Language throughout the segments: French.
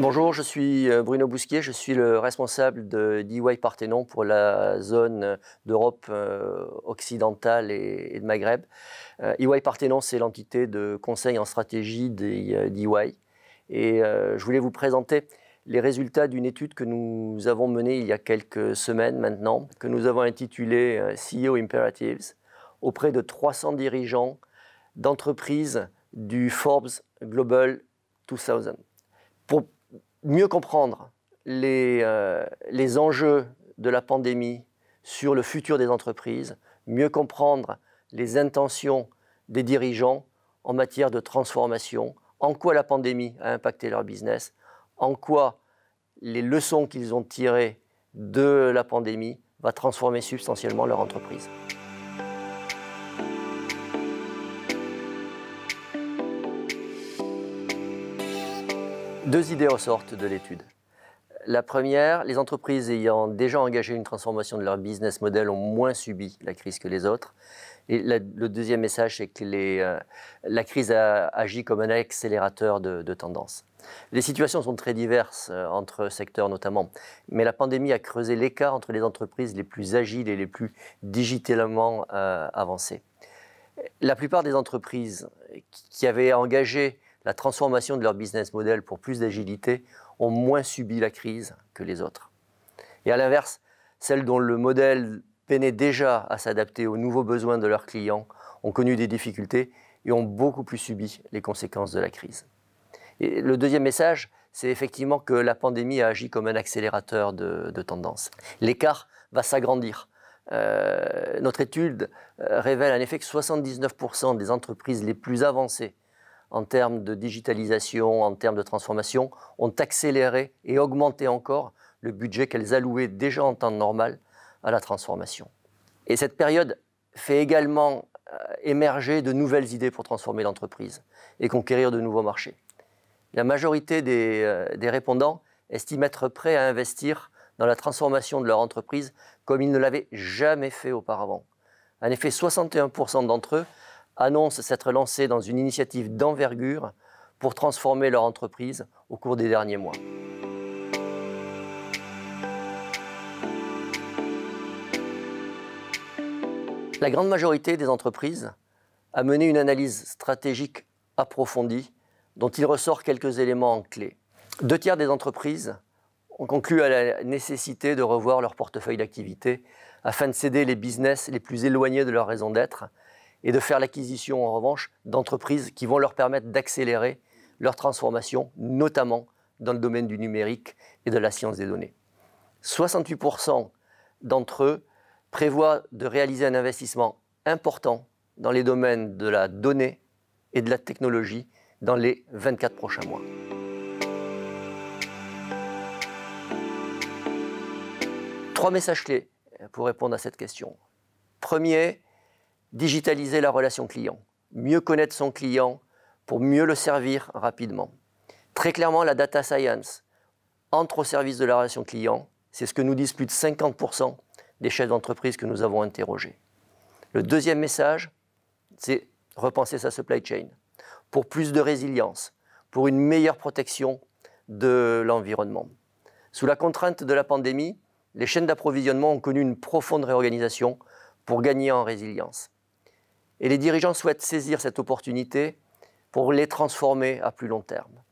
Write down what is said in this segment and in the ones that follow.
Bonjour, je suis euh, Bruno Bousquier, je suis le responsable de DIY Parthénon pour la zone euh, d'Europe euh, occidentale et de Maghreb. EY Parthénon, c'est l'entité de conseil en stratégie des DIY. Et je voulais vous présenter les résultats d'une étude que nous avons menée il y a quelques semaines maintenant, que nous avons intitulée CEO Imperatives, auprès de 300 dirigeants d'entreprises du Forbes Global 2000. Pour mieux comprendre euh, les, enjeux de la pandémie sur le futur des entreprises, mieux comprendre les intentions des dirigeants en matière de transformation, en quoi la pandémie a impacté leur business, en quoi les leçons qu'ils ont tirées de la pandémie va transformer substantiellement leur entreprise. Deux idées ressortent de l'étude. La première, les entreprises ayant déjà engagé une transformation de leur business model ont moins subi la crise que les autres. Et le deuxième message, c'est que euh, la crise a agi comme un accélérateur de, tendance. Les situations sont très diverses euh, entre secteurs notamment, mais la pandémie a creusé l'écart entre les entreprises les plus agiles et les plus digitalement euh, avancées. La plupart des entreprises qui avaient engagé la transformation de leur business model pour plus d'agilité ont moins subi la crise que les autres. Et à l'inverse, celles dont le modèle peinait déjà à s'adapter aux nouveaux besoins de leurs clients ont connu des difficultés et ont beaucoup plus subi les conséquences de la crise. Et le deuxième message, c'est effectivement que la pandémie a agi comme un accélérateur de, tendance. L'écart va s'agrandir. Euh, notre étude euh, révèle en effet que 79% des entreprises les plus avancées en termes de digitalisation, en termes de transformation, ont accéléré et augmenté encore le budget qu'elles allouaient déjà en temps normal à la transformation. Et cette période fait également euh, émerger de nouvelles idées pour transformer l'entreprise et conquérir de nouveaux marchés. La majorité euh, des, répondants estiment être prêts à investir dans la transformation de leur entreprise comme ils ne l'avaient jamais fait auparavant. En effet, 61% d'entre eux annoncent s'être lancés dans une initiative d'envergure pour transformer leur entreprise au cours des derniers mois. La grande majorité des entreprises a mené une analyse stratégique approfondie dont il ressort quelques éléments clés. Deux tiers des entreprises ont conclu à la nécessité de revoir leur portefeuille d'activité afin de céder les business les plus éloignés de leur raison d'être et de faire l'acquisition, en revanche, d'entreprises qui vont leur permettre d'accélérer leur transformation, notamment dans le domaine du numérique et de la science des données. 68% d'entre eux prévoient de réaliser un investissement important dans les domaines de la donnée et de la technologie dans les 24 prochains mois. Trois messages clés euh, pour répondre à cette question. Premier, digitaliser la relation client, mieux connaître son client pour mieux le servir rapidement. Très clairement, la data science entre au service de la relation client. C'est ce que nous disent plus de 50% des chefs d'entreprise que nous avons interrogés. Le deuxième message, c'est repenser sa supply chain pour plus de résilience, pour une meilleure protection de l'environnement. Sous la contrainte de la pandémie, les chaînes d'approvisionnement ont connu une profonde réorganisation pour gagner en résilience. Et les dirigeants souhaitent saisir cette opportunité pour les transformer à plus long terme.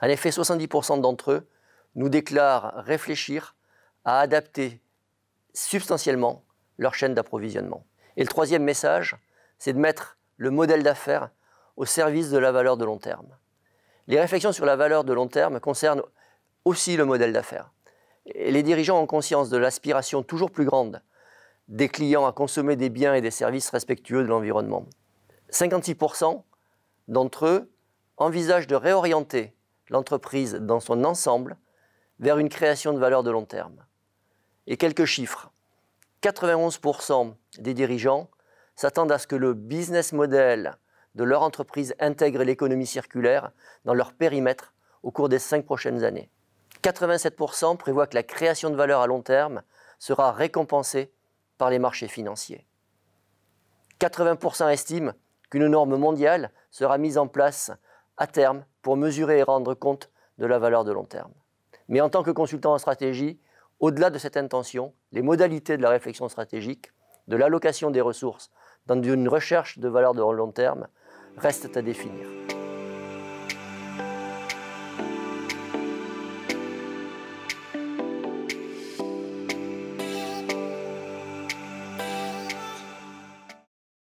En effet, 70% d'entre eux nous déclarent réfléchir à adapter substantiellement leur chaîne d'approvisionnement. Et le troisième message, c'est de mettre le modèle d'affaires au service de la valeur de long terme. Les réflexions sur la valeur de long terme concernent aussi le modèle d'affaires. Les dirigeants ont conscience de l'aspiration toujours plus grande des clients à consommer des biens et des services respectueux de l'environnement. 56% d'entre eux envisagent de réorienter l'entreprise dans son ensemble vers une création de valeur de long terme. Et quelques chiffres. 91% des dirigeants s'attendent à ce que le business model de leur entreprise intègre l'économie circulaire dans leur périmètre au cours des cinq prochaines années. 87% prévoient que la création de valeur à long terme sera récompensée par les marchés financiers. 80% estiment qu'une norme mondiale sera mise en place à terme pour mesurer et rendre compte de la valeur de long terme. Mais en tant que consultant en stratégie, au-delà de cette intention, les modalités de la réflexion stratégique, de l'allocation des ressources dans une recherche de valeur de long terme restent à définir.